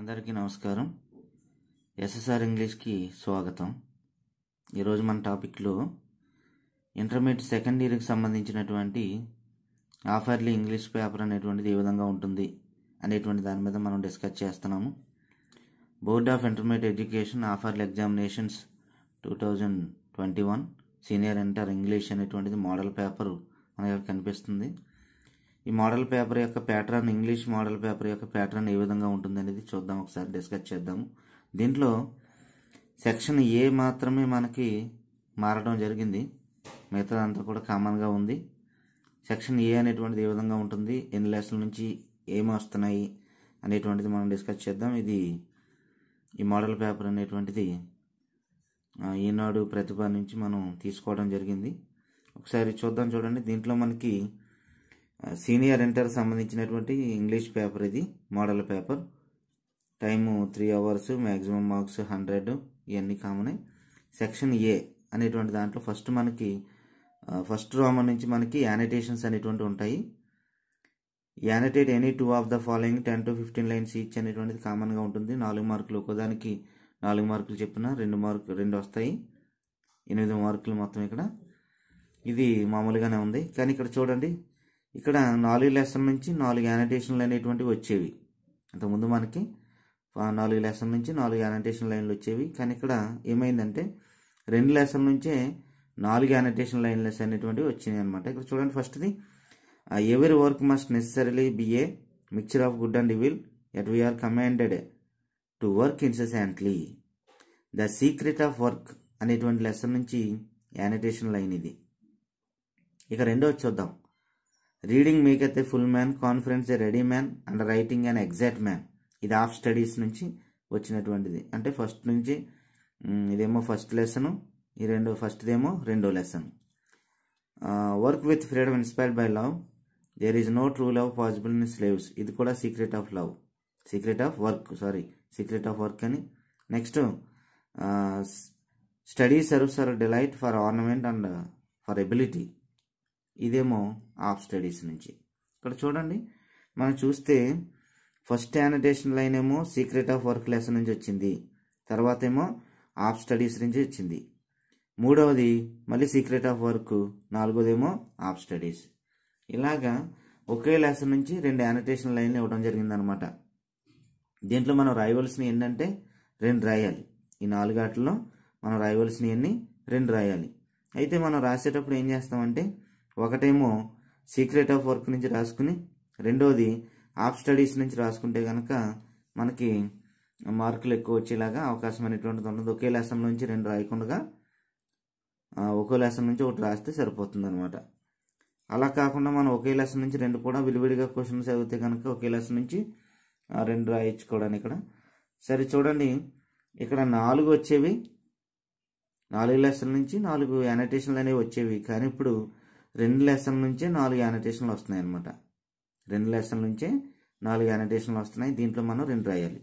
అందరికీ నమస్కారం ఎస్ఎస్ఆర్ ఇంగ్లీష్కి స్వాగతం ఈరోజు మన టాపిక్లో ఇంటర్మీడియట్ సెకండ్ ఇయర్కి సంబంధించినటువంటి ఆఫర్లీ ఇంగ్లీష్ పేపర్ అనేటువంటిది ఏ విధంగా ఉంటుంది అనేటువంటి దాని మీద మనం డిస్కస్ చేస్తున్నాము board of intermediate education half yearly examinations two thousand twenty one senior inter English అనేటువంటిది మోడల్ పేపర్ మనకి కనిపిస్తుంది ఈ మోడల్ పేపర్ యొక్క ప్యాటర్న్ ఇంగ్లీష్ మోడల్ పేపర్ యొక్క ప్యాటర్న్ ఏ విధంగా ఉంటుందనేది చూద్దాం ఒకసారి డిస్కస్ చేద్దాము దీంట్లో సెక్షన్ ఏ మాత్రమే మనకి మారడం జరిగింది మిగతాదంతా కూడా కామన్గా ఉంది సెక్షన్ ఏ అనేటువంటిది ఏ విధంగా ఉంటుంది ఎన్ని లెసల నుంచి ఏమి వస్తున్నాయి అనేటువంటిది మనం డిస్కస్ చేద్దాం ఇది ఈ మోడల్ పేపర్ అనేటువంటిది ఈనాడు ప్రతిభ నుంచి మనం తీసుకోవడం జరిగింది ఒకసారి చూద్దాం చూడండి దీంట్లో మనకి సీనియర్ ఇంటర్ సంబంధించినటువంటి ఇంగ్లీష్ పేపర్ ఇది model paper time three hours maximum marks hundred ఇవన్నీ కామన్ సెక్షన్ ఏ అనేటువంటి దాంట్లో ఫస్ట్ మనకి ఫస్ట్ రోమన్ నుంచి మనకి యానిటేషన్స్ అనేటువంటి ఉంటాయి annotate any two of the following ten to fifteen lines each అనేటువంటిది కామన్గా ఉంటుంది నాలుగు మార్కులు ఒకదానికి నాలుగు మార్కులు చెప్పిన రెండు మార్కు రెండు వస్తాయి ఎనిమిది మార్కులు మొత్తం ఇక్కడ ఇది మామూలుగానే ఉంది కానీ ఇక్కడ చూడండి ఇక్కడ నాలుగు లెసన్ నుంచి నాలుగు యానిటేషన్ లైన్ అనేటువంటివి వచ్చేవి అంతకుముందు మనకి నాలుగు లెసన్ నుంచి నాలుగు యానిటేషన్ లైన్లు వచ్చేవి కానీ ఇక్కడ ఏమైందంటే రెండు లెసన్ నుంచే నాలుగు యానిటేషన్ లైన్లెస్ అనేటువంటివి వచ్చినాయి అనమాట ఇక్కడ చూడండి ఫస్ట్ది every work must necessarily be a mixture of good and evil yet we are commanded to work incessantly the secret of work అనేటువంటి లెసన్ నుంచి యానిటేషన్ లైన్ ఇది ఇక రెండో చూద్దాం రీడింగ్ మీకైతే full man confidence a ready man and writing and exact man ఇది of studies నుంచి వచ్చినటువంటిది అంటే ఫస్ట్ నుంచి ఇదేమో ఫస్ట్ లెసన్ ఈ రెండో ఫస్ట్దేమో రెండో lesson work with freedom inspired by love there is no true love possible in slaves ఇది కూడా secret of love secret of work sorry secret of work అని next study serves or delight for ornament and for ability ఇదేమో of studies నుంచి ఇక్కడ చూడండి మనం చూస్తే first annotation line ఏమో సీక్రెట్ ఆఫ్ వర్క్ లెసన్ నుంచి వచ్చింది తర్వాత ఏమో ఆఫ్ స్టడీస్ నుంచి వచ్చింది మూడవది మళ్ళీ సీక్రెట్ ఆఫ్ వర్క్ నాలుగోదేమో ఆఫ్ స్టడీస్ ఇలాగా ఒకే లెసన్ నుంచి రెండు యానిటేషన్ లైన్లు ఇవ్వడం జరిగిందనమాట దీంట్లో మనం రాయవలసినవి ఏంటంటే రెండు రాయాలి ఈ నాలుగాటిలో మనం రాయవలసినవి రెండు రాయాలి అయితే మనం రాసేటప్పుడు ఏం చేస్తామంటే ఒకటేమో సీక్రెట్ ఆఫ్ వర్క్ నుంచి రాసుకుని రెండోది ఆఫ్ స్టడీస్ నుంచి రాసుకుంటే కనుక మనకి మార్కులు ఎక్కువ వచ్చేలాగా అవకాశం అనేటువంటిది ఉండదు ఒకే లేసం నుంచి రెండు రాయకుండా ఒకే లేసం నుంచి ఒకటి రాస్తే సరిపోతుంది అనమాట అలా కాకుండా మనం ఒకే లెసన్ నుంచి రెండు కూడా విలువిడిగా క్వశ్చన్స్ చదివితే కనుక ఒకే లెసన్ నుంచి రెండు రాయించుకోవడానికి ఇక్కడ సరే చూడండి ఇక్కడ నాలుగు వచ్చేవి నాలుగు లెసన్ నుంచి నాలుగు యానిటేషన్లు అనేవి వచ్చేవి కానీ ఇప్పుడు రెండు లెసన్ నుంచే నాలుగు యానిటేషన్లు వస్తున్నాయి అనమాట రెండు లెసన్ నుంచే నాలుగు యానిటేషన్లు వస్తున్నాయి దీంట్లో మనం రెండు రాయాలి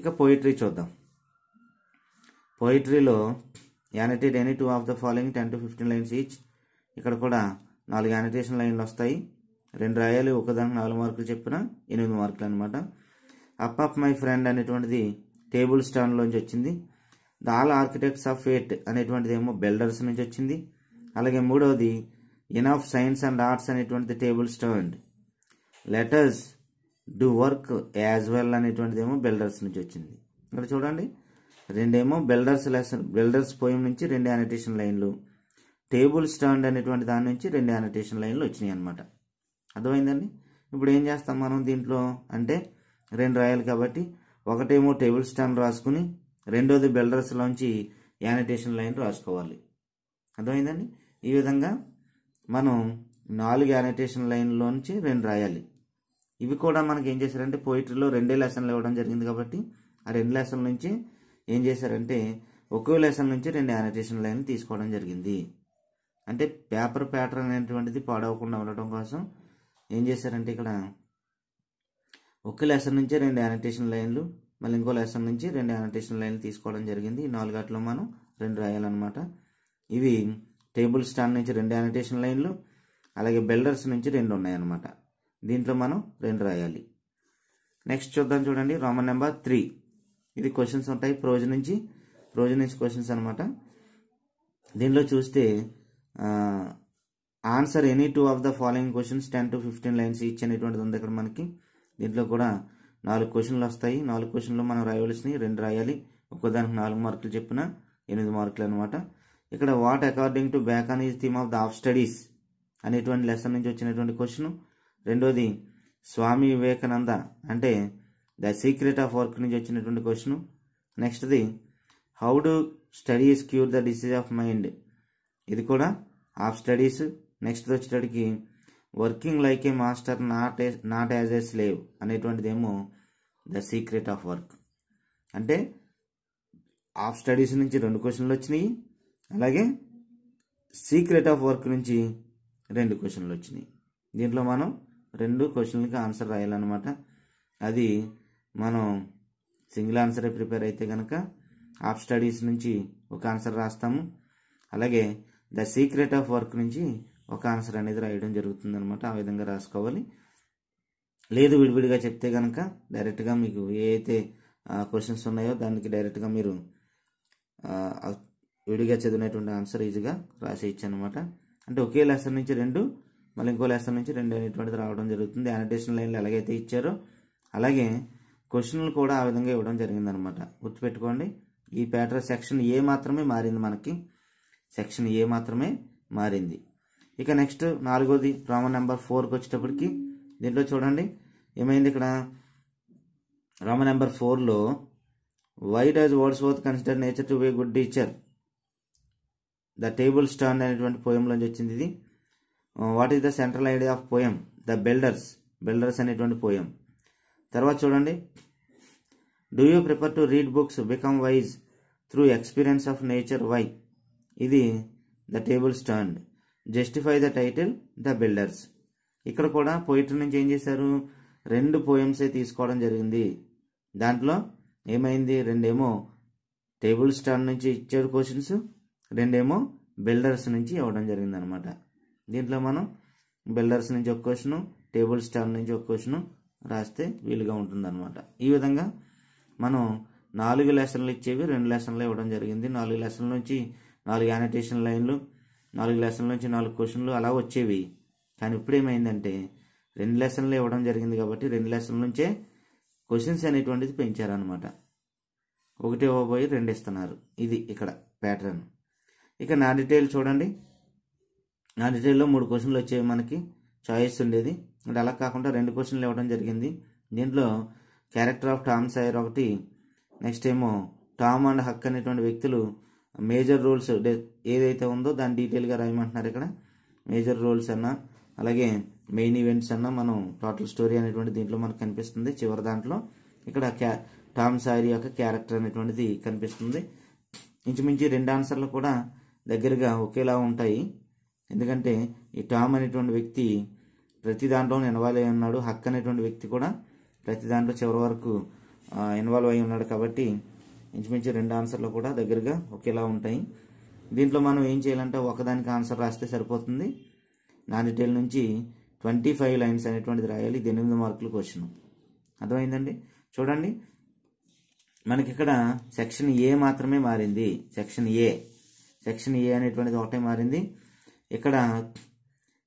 ఇక పోయిట్రీ చూద్దాం పోయిట్రీలో annotate any two of the following ten to fifteen lines each ఇక్కడ కూడా నాలుగు యానిటేషన్ లైన్లు వస్తాయి రెండు రాయాలి ఒకదానికి నాలుగు మార్కులు చెప్పిన ఎనిమిది మార్కులు అనమాట అప్ అప్ మై ఫ్రెండ్ అనేటువంటిది టేబుల్ స్టాండ్లోంచి వచ్చింది the all architects of fate అనేటువంటిది ఏమో బిల్డర్స్ నుంచి వచ్చింది అలాగే మూడవది enough సైన్స్ అండ్ ఆర్ట్స్ అనేటువంటిది tables to letters do work as well అనేటువంటిది ఏమో బిల్డర్స్ నుంచి వచ్చింది ఇక్కడ చూడండి రెండేమో బిల్డర్స్ లెసన్ బిల్డర్స్ పోయి నుంచి రెండు యానిటేషన్ లైన్లు టేబుల్ స్టాండ్ అనేటువంటి దాని నుంచి రెండు యానిటేషన్ లైన్లు వచ్చినాయి అనమాట అర్థమైందండి ఇప్పుడు ఏం చేస్తాం మనం దీంట్లో అంటే రెండు రాయాలి కాబట్టి ఒకటేమో టేబుల్ స్టాండ్ రాసుకుని రెండోది బిల్డర్స్లోంచి యానిటేషన్ లైన్ రాసుకోవాలి అర్థమైందండి ఈ విధంగా మనం నాలుగు యానిటేషన్ లైన్లో నుంచి రెండు రాయాలి ఇవి కూడా మనకి ఏం చేశారంటే పోయిటరీలో రెండే లెసన్లు ఇవ్వడం జరిగింది కాబట్టి ఆ రెండు లెసన్ల నుంచి ఏం చేశారంటే ఒక్కో లెసన్ నుంచి రెండు యానిటేషన్ లైన్ తీసుకోవడం జరిగింది అంటే పేపర్ ప్యాటర్న్ అనేటువంటిది పాడవకుండా ఉండటం కోసం ఏం చేశారంటే ఇక్కడ ఒక లెసన్ నుంచి రెండు యానిటేషన్ లైన్లు మళ్ళీ ఇంకో లెసన్ నుంచి రెండు యానిటేషన్ లైన్లు తీసుకోవడం జరిగింది ఈ నాలుగాటిలో మనం రెండు రాయాలన్నమాట ఇవి టేబుల్ స్టాండ్ నుంచి రెండు యానిటేషన్ లైన్లు అలాగే బెల్డర్స్ నుంచి రెండు ఉన్నాయన్నమాట దీంట్లో మనం రెండు రాయాలి నెక్స్ట్ చూద్దాం చూడండి రోమన్ నెంబర్ త్రీ ఇది క్వశ్చన్స్ ఉంటాయి ప్రోజ్ నుంచి ప్రోజ్ నుంచి క్వశ్చన్స్ అనమాట దీనిలో చూస్తే answer any two of the following questions ten to fifteen lines ఇచ్చి అనేటువంటిది ఉంది ఇక్కడ మనకి దీంట్లో కూడా నాలుగు క్వశ్చన్లు వస్తాయి నాలుగు క్వశ్చన్లు మనం రాయవలసినవి రెండు రాయాలి ఒక్కదానికి నాలుగు మార్కులు చెప్పిన ఎనిమిది మార్కులు అనమాట ఇక్కడ what according to Bacon is theme of the of studies అనేటువంటి లెసన్ నుంచి వచ్చినటువంటి క్వశ్చన్ రెండోది స్వామి వివేకానంద అంటే ద సీక్రెట్ ఆఫ్ వర్క్ నుంచి వచ్చినటువంటి క్వశ్చన్ నెక్స్ట్ది how do studies cure the disease of mind ఇది కూడా ఆఫ్ స్టడీస్ నెక్స్ట్ వచ్చేటప్పటికి working like a master not a not as a slave ఏమో ద సీక్రెట్ ఆఫ్ వర్క్ అంటే ఆఫ్ స్టడీస్ నుంచి రెండు క్వశ్చన్లు వచ్చినాయి అలాగే సీక్రెట్ ఆఫ్ వర్క్ నుంచి రెండు క్వశ్చన్లు వచ్చినాయి దీంట్లో మనం రెండు క్వశ్చన్లకి ఆన్సర్ రాయాలన్నమాట అది మనం సింగిల్ ఆన్సరే ప్రిపేర్ అయితే కనుక ఆఫ్ స్టడీస్ నుంచి ఒక ఆన్సర్ రాస్తాము అలాగే ద సీక్రెట్ ఆఫ్ వర్క్ నుంచి ఒక ఆన్సర్ అనేది రాయడం జరుగుతుంది అనమాట ఆ విధంగా రాసుకోవాలి లేదు విడివిడిగా చెప్తే కనుక డైరెక్ట్గా మీకు ఏ అయితే క్వశ్చన్స్ ఉన్నాయో దానికి డైరెక్ట్గా మీరు విడిగా చదివినటువంటి ఆన్సర్ ఈజీగా ఇచ్చాను అనమాట అంటే ఒకే లెసన్ నుంచి రెండు మళ్ళీ ఇంకో లెసన్ నుంచి రెండు అనేటువంటిది రావడం జరుగుతుంది యానిటేషన్ లైన్లు ఎలాగైతే ఇచ్చారో అలాగే క్వశ్చన్లు కూడా ఆ విధంగా ఇవ్వడం జరిగిందనమాట గుర్తుపెట్టుకోండి ఈ ప్యాటర్న్ సెక్షన్ ఏ మాత్రమే మారింది మనకి సెక్షన్ ఏ మాత్రమే మారింది ఇక నెక్స్ట్ నాలుగోది రామ నెంబర్ ఫోర్కి వచ్చేటప్పటికి దీంట్లో చూడండి ఏమైంది ఇక్కడ రామ నెంబర్ ఫోర్లో why does Wordsworth consider nature to be good teacher the table stand అనేటువంటి పోయంలోంచి వచ్చింది ఇది what is the central idea of poem the builders builders అనేటువంటి పోయం తర్వాత చూడండి do you prefer to read books become wise through experience of nature why ఇది the table stand justify the title the builders ఇక్కడ కూడా poetry నుంచి ఏం చేశారు రెండు పోయమ్సే తీసుకోవడం జరిగింది దాంట్లో ఏమైంది రెండేమో టేబుల్ స్టాండ్ నుంచి ఇచ్చారు క్వశ్చన్స్ రెండేమో బిల్డర్స్ నుంచి ఇవ్వడం జరిగింది అనమాట దీంట్లో మనం బిల్డర్స్ నుంచి ఒక క్వశ్చను టేబుల్ స్టార్ నుంచి ఒక క్వశ్చను రాస్తే వీలుగా అనమాట ఈ విధంగా మనం నాలుగు లెసన్లు ఇచ్చేవి రెండు లెసన్లు ఇవ్వడం జరిగింది నాలుగు లెసన్ల నుంచి నాలుగు యానిటేషన్ లైన్లు నాలుగు లెసన్ల నుంచి నాలుగు క్వశ్చన్లు అలా వచ్చేవి కానీ ఇప్పుడు ఏమైందంటే రెండు లెసన్లు ఇవ్వడం జరిగింది కాబట్టి రెండు లెసన్ల నుంచే క్వశ్చన్స్ అనేటువంటిది పెంచారనమాట ఒకటి ఇవ్వబోయి రెండు ఇస్తున్నారు ఇది ఇక్కడ ప్యాటర్న్ ఇక నా డీటెయిల్ చూడండి నా డీటెయిల్లో మూడు క్వశ్చన్లు వచ్చేవి మనకి చాయిస్ ఉండేది అంటే అలా కాకుండా రెండు క్వశ్చన్లు ఇవ్వడం జరిగింది దీంట్లో క్యారెక్టర్ ఆఫ్ టామ్ సాయర్ ఒకటి నెక్స్ట్ ఏమో టామ్ అండ్ హక్ అనేటువంటి వ్యక్తులు మేజర్ రోల్స్ ఏదైతే ఉందో దాన్ని డీటెయిల్గా రాయమంటున్నారు ఇక్కడ మేజర్ రోల్స్ అన్న అలాగే మెయిన్ ఈవెంట్స్ అన్న మనం టోటల్ స్టోరీ అనేటువంటి దీంట్లో మనకు కనిపిస్తుంది చివరి దాంట్లో ఇక్కడ క్యా టామ్ సాయర్ యొక్క క్యారెక్టర్ అనేటువంటిది కనిపిస్తుంది ఇంచుమించు రెండు ఆన్సర్లు కూడా దగ్గరగా ఒకేలా ఉంటాయి ఎందుకంటే ఈ టామ్ అనేటువంటి వ్యక్తి ప్రతి దాంట్లో ఇన్వాల్వ్ అయి ఉన్నాడు హక్ అనేటువంటి వ్యక్తి కూడా ప్రతి దాంట్లో చివరి వరకు ఇన్వాల్వ్ అయి ఉన్నాడు కాబట్టి ఇంచుమించు రెండు ఆన్సర్లు కూడా దగ్గరగా ఒకేలా ఉంటాయి దీంట్లో మనం ఏం చేయాలంటే ఒకదానికి ఆన్సర్ రాస్తే సరిపోతుంది నా డీటెయిల్ నుంచి ట్వంటీ ఫైవ్ లైన్స్ అనేటువంటిది రాయాలి ఇది ఎనిమిది మార్కులు క్వశ్చన్ అర్థమైందండి చూడండి మనకి ఇక్కడ సెక్షన్ ఏ మాత్రమే మారింది సెక్షన్ ఏ సెక్షన్ ఏ అనేటువంటిది ఒకటే మారింది ఇక్కడ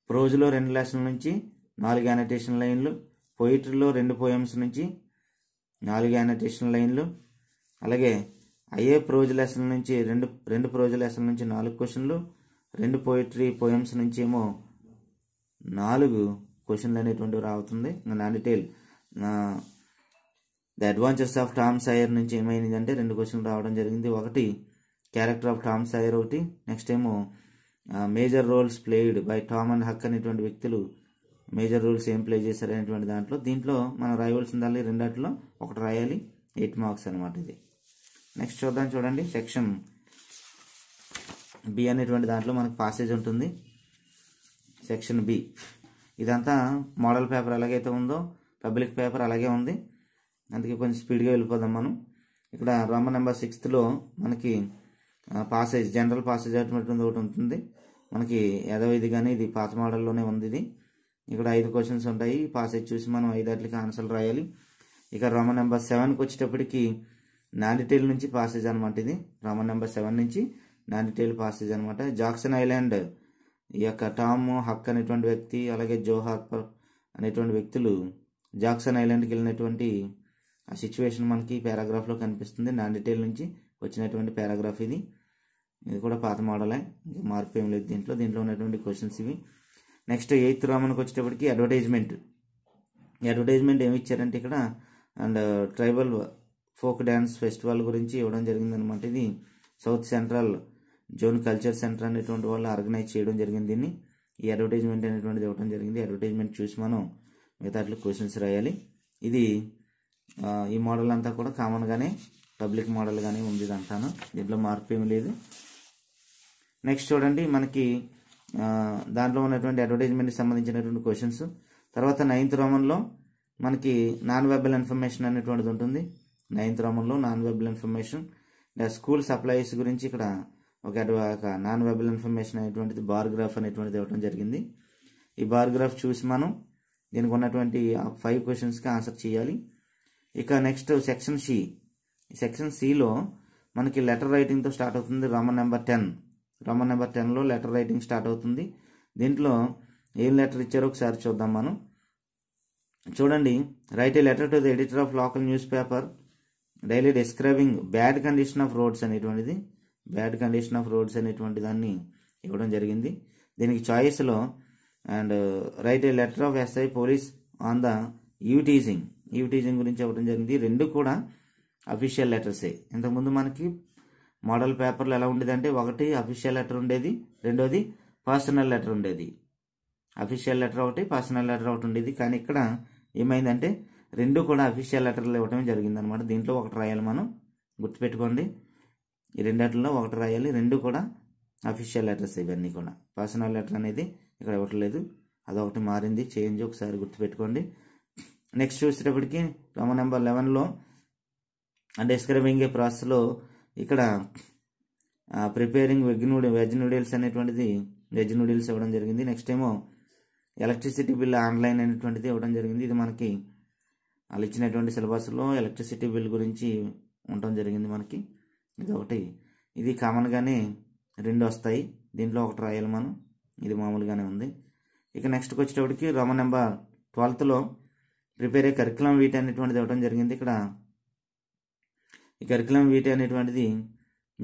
ప్రోజ్లో రెండు లెసన్ల నుంచి నాలుగు యానిటేషన్ లైన్లు పోయిటరీలో రెండు పోయమ్స్ నుంచి నాలుగు యానిటేషన్ లైన్లు అలాగే అయ్యే ప్రోజ్ లెసన్ నుంచి రెండు రెండు ప్రోజ్ లెసన్ నుంచి నాలుగు క్వశ్చన్లు రెండు పోయిటరీ పోయమ్స్ నుంచి ఏమో నాలుగు క్వశ్చన్లు అనేటువంటివి రావుతుంది నా detail the adventures of Tom Sawyer నుంచి ఏమైంది అంటే రెండు క్వశ్చన్లు రావడం జరిగింది ఒకటి క్యారెక్టర్ ఆఫ్ టామ్ సాయర్ ఒకటి నెక్స్ట్ ఏమో major roles played by Tom and Huck అనేటువంటి వ్యక్తులు మేజర్ రోల్స్ ఏం ప్లే చేశారు అనేటువంటి దాంట్లో దీంట్లో మనం రాయవలసిన దాన్ని రెండాట్లో ఒకటి రాయాలి ఎయిట్ మార్క్స్ అనమాట ఇది నెక్స్ట్ చూద్దాం చూడండి సెక్షన్ బి అనేటువంటి దాంట్లో మనకు పాసేజ్ ఉంటుంది సెక్షన్ బి ఇదంతా మోడల్ పేపర్ ఎలాగైతే ఉందో పబ్లిక్ పేపర్ అలాగే ఉంది అందుకే కొంచెం స్పీడ్గా వెళ్ళిపోదాం మనం ఇక్కడ రోమన్ నెంబర్ సిక్స్త్లో మనకి పాసేజ్ జనరల్ పాసేజ్ అటువంటి ఒకటి ఉంటుంది మనకి ఏదో ఇది కానీ ఇది పాత మోడల్లోనే ఉంది ఇది ఇక్కడ ఐదు క్వశ్చన్స్ ఉంటాయి పాసేజ్ చూసి మనం ఐదాట్లకి ఆన్సర్లు రాయాలి ఇక రోమన్ నెంబర్ సెవెన్కి వచ్చేటప్పటికి నానిటేల్ నుంచి పాసేజ్ అనమాట ఇది రోమన్ నెంబర్ సెవెన్ నుంచి నానిటేల్ పాసేజ్ అనమాట జాక్సన్ ఐలాండ్ ఈ యొక్క టామ్ హక్ అనేటువంటి వ్యక్తి అలాగే జో అనేటువంటి వ్యక్తులు జాక్సన్ ఐలాండ్కి వెళ్ళినటువంటి ఆ సిచ్యువేషన్ మనకి పారాగ్రాఫ్లో కనిపిస్తుంది నానిటేల్ నుంచి వచ్చినటువంటి పారాగ్రాఫ్ ఇది ఇది కూడా పాత మోడలే మార్పు ఏం లేదు దీంట్లో దీంట్లో ఉన్నటువంటి క్వశ్చన్స్ ఇవి నెక్స్ట్ ఎయిత్ రామన్కి వచ్చేటప్పటికి అడ్వర్టైజ్మెంట్ అడ్వర్టైజ్మెంట్ ఏమి ఇచ్చారంటే ఇక్కడ and tribal folk dance festival గురించి ఇవ్వడం జరిగిందనమాట ఇది south central zone culture centre అనేటువంటి వాళ్ళు ఆర్గనైజ్ చేయడం జరిగింది దీన్ని ఈ అడ్వర్టైజ్మెంట్ అనేటువంటిది ఇవ్వడం జరిగింది అడ్వర్టైజ్మెంట్ చూసి మనం మిగతాట్లు క్వశ్చన్స్ రాయాలి ఇది ఈ మోడల్ అంతా కూడా కామన్గానే పబ్లిక్ మోడల్గానే ఉంది అంటాను దీంట్లో మార్పు ఏమీ లేదు నెక్స్ట్ చూడండి మనకి దాంట్లో ఉన్నటువంటి అడ్వర్టైజ్మెంట్కి సంబంధించినటువంటి క్వశ్చన్స్ తర్వాత నైన్త్ రోమన్లో మనకి నాన్ వెబల్ ఇన్ఫర్మేషన్ అనేటువంటిది ఉంటుంది నైన్త్ రోమన్లో non verbal information school supplies గురించి ఇక్కడ ఒక నాన్ వెబల్ ఇన్ఫర్మేషన్ అనేటువంటిది బార్గ్రాఫ్ అనేటువంటిది ఇవ్వడం జరిగింది ఈ బార్గ్రాఫ్ చూసి మనం దీనికి ఉన్నటువంటి ఫైవ్ క్వశ్చన్స్కి ఆన్సర్ చేయాలి ఇక నెక్స్ట్ సెక్షన్ సి సెక్షన్ సిలో మనకి లెటర్ రైటింగ్తో స్టార్ట్ అవుతుంది Roman number ten Roman number టెన్లో లెటర్ రైటింగ్ స్టార్ట్ అవుతుంది దీంట్లో ఏం లెటర్ ఇచ్చారో ఒకసారి చూద్దాం మనం చూడండి write a letter to the editor of local news paper daily describing bad condition of roads అనేటువంటిది బ్యాడ్ కండిషన్ ఆఫ్ రోడ్స్ అనేటువంటి దాన్ని ఇవ్వడం జరిగింది దీనికి చాయిస్లో and write a letter of SI police on the eve teasing eve teasing గురించి ఇవ్వడం జరిగింది రెండు కూడా అఫీషియల్ లెటర్సే ఇంతకుముందు మనకి మోడల్ పేపర్లు ఎలా ఉండేదంటే ఒకటి అఫీషియల్ లెటర్ ఉండేది రెండోది పర్సనల్ లెటర్ ఉండేది అఫీషియల్ లెటర్ ఒకటి పర్సనల్ లెటర్ ఒకటి ఉండేది కానీ ఇక్కడ ఏమైందంటే రెండు కూడా అఫీషియల్ లెటర్లు ఇవ్వటమే జరిగిందనమాట దీంట్లో ఒకటి రాయాలి మనం గుర్తుపెట్టుకోండి ఈ రెండిట్లో ఒకటి రాయాలి రెండు కూడా అఫీషియల్ లెటర్స్ ఇవన్నీ కూడా పర్సనల్ లెటర్ అనేది ఇక్కడ ఇవ్వట్లేదు అదొకటి మారింది చేంజ్ ఒకసారి గుర్తుపెట్టుకోండి నెక్స్ట్ చూసేటప్పటికి రోమ నెంబర్ లెవెన్లో డిస్క్రైబింగ్ ఏ ప్రాసెస్లో ఇక్కడ preparing veg noodle veg noodles అనేటువంటిది వెజ్ నూడిల్స్ ఇవ్వడం జరిగింది నెక్స్ట్ ఏమో ఎలక్ట్రిసిటీ బిల్ ఆన్లైన్ అనేటువంటిది ఇవ్వడం జరిగింది ఇది మనకి వాళ్ళు ఇచ్చినటువంటి సిలబస్లో ఎలక్ట్రిసిటీ బిల్ గురించి ఉండటం జరిగింది మనకి ఇది ఒకటి ఇది కామన్గానే రెండు వస్తాయి దీంట్లో ఒకటి రాయాలి మనం ఇది మామూలుగానే ఉంది ఇక నెక్స్ట్కి వచ్చేటప్పటికి రోమన్ నెంబర్ ట్వెల్త్లో ప్రిపేర్ అయ్యే కరికులం వీటి అనేటువంటిది ఇవ్వడం జరిగింది ఇక్కడ ఈ కరికులం వీటి అనేటువంటిది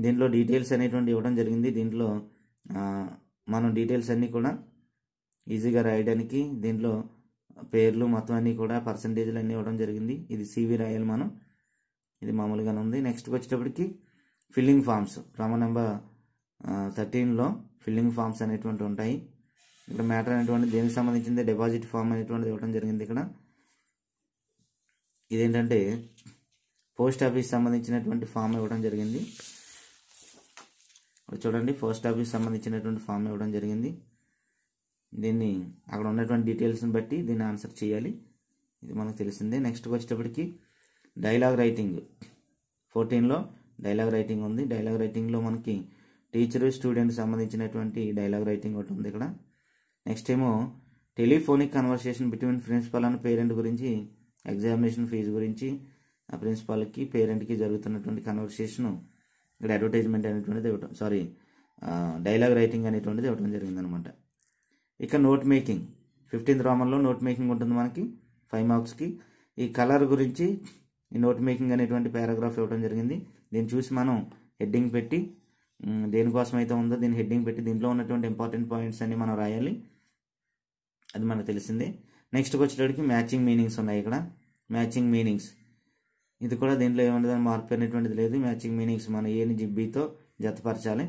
దీంట్లో డీటెయిల్స్ అనేటువంటి ఇవ్వడం జరిగింది దీంట్లో మనం డీటెయిల్స్ అన్నీ కూడా ఈజీగా రాయడానికి దీంట్లో పేర్లు మొత్తం అన్నీ కూడా పర్సంటేజ్లు అన్నీ ఇవ్వడం జరిగింది ఇది సివి రాయాలి మనం ఇది మామూలుగానే ఉంది నెక్స్ట్కి వచ్చేటప్పటికి ఫిల్లింగ్ ఫామ్స్ రామ నెంబర్ థర్టీన్లో ఫిల్లింగ్ ఫామ్స్ అనేటువంటి ఉంటాయి ఇక్కడ మ్యాటర్ అనేటువంటి దేనికి సంబంధించింది డిపాజిట్ ఫామ్ అనేటువంటిది ఇవ్వడం జరిగింది ఇక్కడ ఇదేంటంటే పోస్ట్ ఆఫీస్ సంబంధించినటువంటి ఫామ్ ఇవ్వడం జరిగింది చూడండి పోస్ట్ ఆఫీస్ సంబంధించినటువంటి ఫామ్ ఇవ్వడం జరిగింది దీన్ని అక్కడ ఉన్నటువంటి డీటెయిల్స్ని బట్టి దీన్ని ఆన్సర్ చేయాలి ఇది మనకు తెలిసిందే నెక్స్ట్ వచ్చేటప్పటికి డైలాగ్ రైటింగ్ ఫోర్టీన్లో డైలాగ్ రైటింగ్ ఉంది డైలాగ్ రైటింగ్లో మనకి టీచరు స్టూడెంట్ సంబంధించినటువంటి డైలాగ్ రైటింగ్ ఒకటి ఉంది ఇక్కడ నెక్స్ట్ ఏమో telephonic conversation between principal and parent గురించి ఎగ్జామినేషన్ ఫీజు గురించి ఆ ప్రిన్సిపాల్కి పేరెంట్కి జరుగుతున్నటువంటి కన్వర్సేషను ఇక్కడ అడ్వర్టైజ్మెంట్ అనేటువంటిది ఇవ్వటం సారీ డైలాగ్ రైటింగ్ అనేటువంటిది ఇవ్వటం జరిగిందనమాట ఇక నోట్ మేకింగ్ ఫిఫ్టీన్త్ రామంలో నోట్ మేకింగ్ ఉంటుంది మనకి ఫైవ్ మార్క్స్కి ఈ కలర్ గురించి ఈ నోట్ మేకింగ్ అనేటువంటి పారాగ్రాఫ్ ఇవ్వడం జరిగింది దీన్ని చూసి మనం హెడ్డింగ్ పెట్టి దేనికోసం అయితే ఉందో దీని హెడ్డింగ్ పెట్టి దీంట్లో ఉన్నటువంటి ఇంపార్టెంట్ పాయింట్స్ అన్ని మనం రాయాలి అది మనకు తెలిసిందే నెక్స్ట్కి వచ్చేటప్పటికి మ్యాచింగ్ మీనింగ్స్ ఉన్నాయి ఇక్కడ మ్యాచింగ్ మీనింగ్స్ ఇది కూడా దీంట్లో ఏమన్నది మార్పు అనేటువంటిది లేదు మ్యాచింగ్ మీనింగ్స్ మన ఏని జిబ్బీతో జతపరచాలి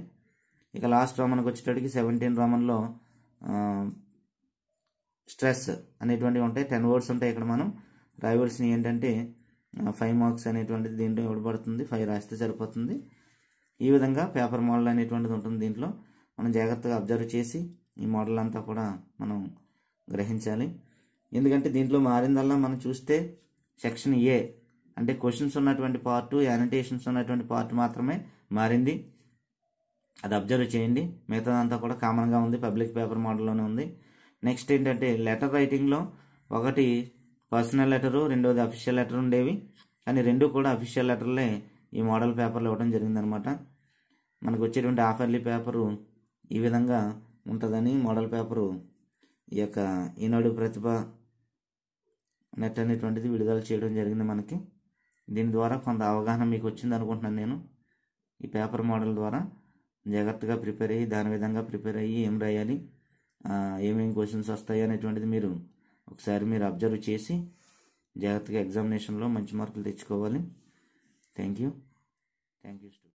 ఇక లాస్ట్ రోమన్కి వచ్చేటప్పటికి సెవెంటీన్ రోమన్లో స్ట్రెస్ అనేటువంటివి ఉంటాయి టెన్ వర్డ్స్ ఉంటాయి ఇక్కడ మనం రాయవలసినవి ఏంటంటే ఫైవ్ మార్క్స్ అనేటువంటిది దీంట్లో ఇవ్వబడుతుంది ఫైవ్ రాస్తే సరిపోతుంది ఈ విధంగా పేపర్ మోడల్ అనేటువంటిది ఉంటుంది దీంట్లో మనం జాగ్రత్తగా అబ్జర్వ్ చేసి ఈ మోడల్ అంతా కూడా మనం గ్రహించాలి ఎందుకంటే దీంట్లో మారిందల్లా మనం చూస్తే సెక్షన్ ఏ అంటే క్వశ్చన్స్ ఉన్నటువంటి పార్ట్ యానిటేషన్స్ ఉన్నటువంటి పార్ట్ మాత్రమే మారింది అది అబ్జర్వ్ చేయండి మిగతాదంతా కూడా కామన్గా ఉంది పబ్లిక్ పేపర్ మోడల్లోనే ఉంది నెక్స్ట్ ఏంటంటే లెటర్ రైటింగ్లో ఒకటి పర్సనల్ లెటరు రెండోది అఫీషియల్ లెటర్ ఉండేవి కానీ రెండు కూడా అఫీషియల్ లెటర్లే ఈ మోడల్ పేపర్లు ఇవ్వడం జరిగిందనమాట మనకు వచ్చేటువంటి ఆఫర్లీ పేపరు ఈ విధంగా ఉంటుందని మోడల్ పేపరు ఈ యొక్క ఈనాడు ప్రతిభ నెట్ అనేటువంటిది విడుదల చేయడం జరిగింది మనకి దీని ద్వారా కొంత అవగాహన మీకు వచ్చింది అనుకుంటున్నాను నేను ఈ పేపర్ మోడల్ ద్వారా జాగ్రత్తగా ప్రిపేర్ అయ్యి దాని విధంగా ప్రిపేర్ అయ్యి ఏం రాయాలి ఏమేమి క్వశ్చన్స్ వస్తాయి అనేటువంటిది మీరు ఒకసారి మీరు అబ్జర్వ్ చేసి జాగ్రత్తగా ఎగ్జామినేషన్లో మంచి మార్కులు తెచ్చుకోవాలి థ్యాంక్ యూ థ్యాంక్ యూ